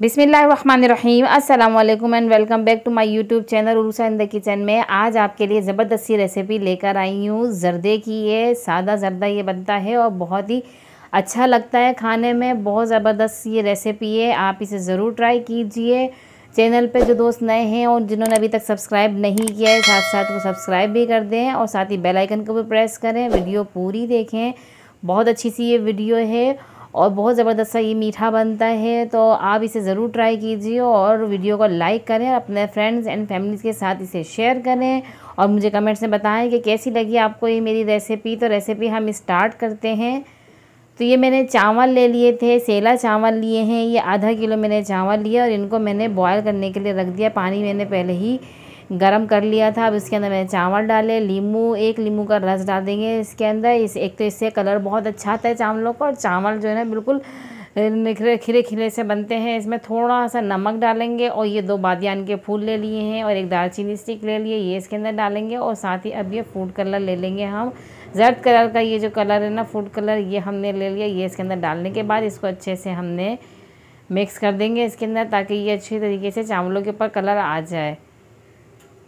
बिसमीम् अल्लाम and welcome back to my YouTube channel उर्सा in the kitchen में आज आपके लिए ज़बरदस्ती रेसिपी लेकर आई हूँ जर्दे की ये सादा जर्दा ये बनता है और बहुत ही अच्छा लगता है खाने में बहुत ज़बरदस्त ये रेसिपी है आप इसे ज़रूर ट्राई कीजिए चैनल पे जो दोस्त नए हैं और जिन्होंने अभी तक सब्सक्राइब नहीं किया है साथ साथ वो सब्सक्राइब भी कर दें और साथ ही बेलाइकन को भी प्रेस करें वीडियो पूरी देखें बहुत अच्छी सी ये वीडियो है और बहुत ज़बरदस्त सा ये मीठा बनता है तो आप इसे ज़रूर ट्राई कीजिए और वीडियो को लाइक करें अपने फ्रेंड्स एंड फैमिलीज़ के साथ इसे शेयर करें और मुझे कमेंट्स में बताएं कि कैसी लगी आपको ये मेरी रेसिपी तो रेसिपी हम स्टार्ट करते हैं तो ये मैंने चावल ले लिए थे सेला चावल लिए हैं ये आधा किलो मैंने चावल लिए और इनको मैंने बॉयल करने के लिए रख दिया पानी मैंने पहले ही गरम कर लिया था अब इसके अंदर मैंने चावल डाले लीमू एक लीमू का रस डाल देंगे इसके अंदर इस एक तो इससे कलर बहुत अच्छा आता है चावलों का और चावल जो है ना बिल्कुल निखरे खिले खिले से बनते हैं इसमें थोड़ा सा नमक डालेंगे और ये दो बादियान के फूल ले लिए हैं और एक दालचीनी स्टिक ले लिए ये इसके अंदर डालेंगे और साथ ही अब ये फूड कलर ले लेंगे हम जर्द कलर का ये जो कलर है ना फूड कलर ये हमने ले लिया ये इसके अंदर डालने के बाद इसको अच्छे से हमने मिक्स कर देंगे इसके अंदर ताकि ये अच्छी तरीके से चावलों के ऊपर कलर आ जाए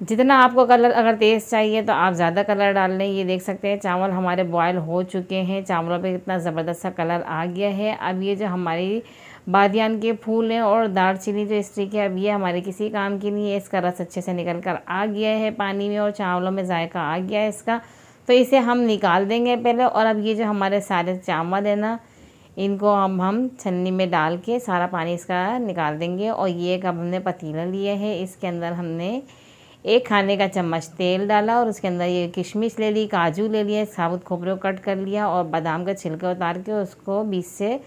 जितना आपको कलर अगर तेज़ चाहिए तो आप ज़्यादा कलर डाल लें ये देख सकते हैं चावल हमारे बॉयल हो चुके हैं चावलों पे इतना ज़बरदस्त सा कलर आ गया है अब ये जो हमारी बादियान के फूल हैं और दालचीनी जो स्टिक है अब ये हमारे किसी काम की नहीं है इसका रस अच्छे से निकल कर आ गया है पानी में और चावलों में जायका आ गया है इसका तो इसे हम निकाल देंगे पहले और अब ये जो हमारे सारे चावल है ना इनको हम हम छन्नी में डाल के सारा पानी इसका निकाल देंगे और ये एक अब हमने पतीला लिया है इसके अंदर हमने एक खाने का चम्मच तेल डाला और उसके अंदर ये किशमिश ले ली काजू ले लिए साबुत खोपरे कट कर लिया और बादाम का छिलका उतार के उसको बीच से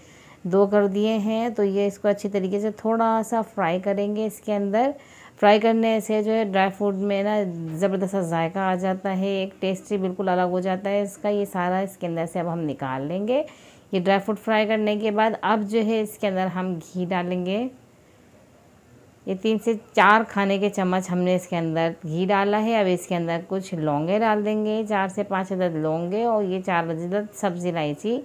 दो कर दिए हैं तो ये इसको अच्छी तरीके से थोड़ा सा फ्राई करेंगे इसके अंदर फ्राई करने से जो है ड्राई फ्रूट में ना ज़बरदस्त जायका आ जाता है एक टेस्ट ही बिल्कुल अलग हो जाता है इसका ये सारा इसके अंदर से अब हम निकाल लेंगे ये ड्राई फ्रूट फ्राई करने के बाद अब जो है इसके अंदर हम घी डालेंगे ये तीन से चार खाने के चम्मच हमने इसके अंदर घी डाला है अब इसके अंदर कुछ लौंगे डाल देंगे चार से पाँच अदद लौंगे और ये चार अदद सब्ज़ी इलायची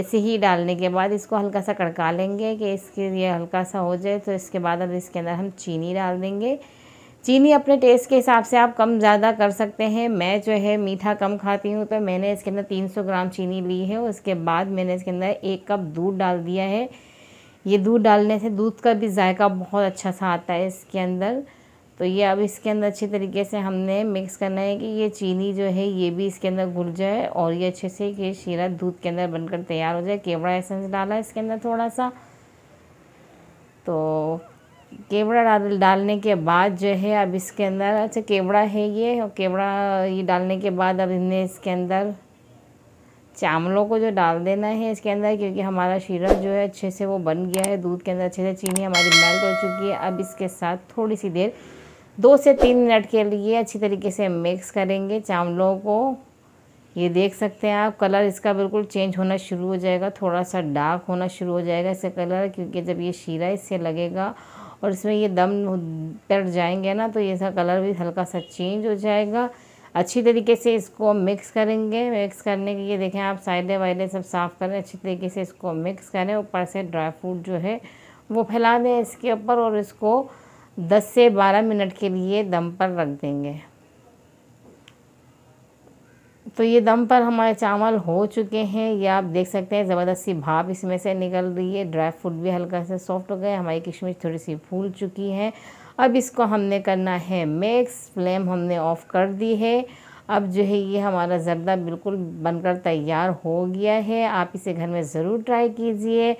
ऐसे ही डालने के बाद इसको हल्का सा कड़का लेंगे कि इसके लिए हल्का सा हो जाए तो इसके बाद अब इसके अंदर हम चीनी डाल देंगे चीनी अपने टेस्ट के हिसाब से आप कम ज़्यादा कर सकते हैं मैं जो है मीठा कम खाती हूँ तो मैंने इसके अंदर 300 ग्राम चीनी ली है उसके बाद मैंने इसके अंदर एक कप दूध डाल दिया है ये दूध डालने से दूध का भी जायका बहुत अच्छा सा आता है इसके अंदर तो ये अब इसके अंदर अच्छे तरीके से हमने मिक्स करना है कि ये चीनी जो है ये भी इसके अंदर घुल जाए और ये अच्छे से ये शीरा दूध के अंदर बनकर तैयार हो जाए केवड़ा एसेंस डाला इसके अंदर थोड़ा सा तो केवड़ा डाल डालने के बाद जो है अब इसके अंदर अच्छा केवड़ा है ये और केवड़ा ये डालने के बाद अब हमने इसके अंदर चावलों को जो डाल देना है इसके अंदर क्योंकि हमारा शीरा जो है अच्छे से वो बन गया है दूध के अंदर अच्छे से चीनी हमारी मेल्ट हो चुकी है अब इसके साथ थोड़ी सी देर दो से तीन मिनट के लिए अच्छी तरीके से मिक्स करेंगे चावलों को ये देख सकते हैं आप कलर इसका बिल्कुल चेंज होना शुरू हो जाएगा थोड़ा सा डार्क होना शुरू हो जाएगा इसका कलर क्योंकि जब ये शीरा इससे लगेगा और इसमें ये दम तर जाएंगे ना तो ये सा कलर भी हल्का सा चेंज हो जाएगा अच्छी तरीके से इसको मिक्स करेंगे मिक्स करने के लिए देखें आप साइडें वाइडें सब साफ़ करें अच्छी तरीके से इसको मिक्स करें ऊपर से ड्राई फ्रूट जो है वो फैला दें इसके ऊपर और इसको 10 से 12 मिनट के लिए दम पर रख देंगे तो ये दम पर हमारे चावल हो चुके हैं ये आप देख सकते हैं ज़बरदस्त सी भाप इसमें से निकल रही है ड्राई फ्रूट भी हल्का सा सॉफ्ट हो गया हमारी किशमिश थोड़ी सी फूल चुकी है अब इसको हमने करना है मैक्स फ्लेम हमने ऑफ़ कर दी है अब जो है ये हमारा जर्दा बिल्कुल बनकर तैयार हो गया है आप इसे घर में ज़रूर ट्राई कीजिए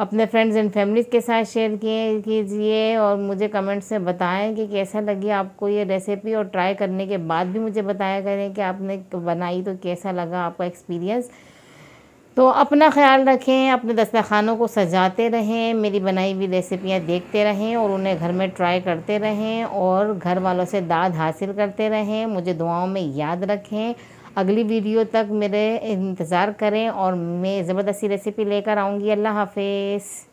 अपने फ्रेंड्स एंड फैमिली के साथ शेयर किए कीजिए और मुझे कमेंट्स में बताएं कि कैसा लगी आपको ये रेसिपी और ट्राई करने के बाद भी मुझे बताया करें कि आपने बनाई तो कैसा लगा आपका एक्सपीरियंस तो अपना ख्याल रखें अपने दस्तरखानों को सजाते रहें मेरी बनाई हुई रेसिपियाँ देखते रहें और उन्हें घर में ट्राई करते रहें और घर वालों से दाद हासिल करते रहें मुझे दुआओं में याद रखें अगली वीडियो तक मेरे इंतज़ार करें और मैं ज़बरदस्ती रेसिपी लेकर आऊँगी अल्लाह हाफिज़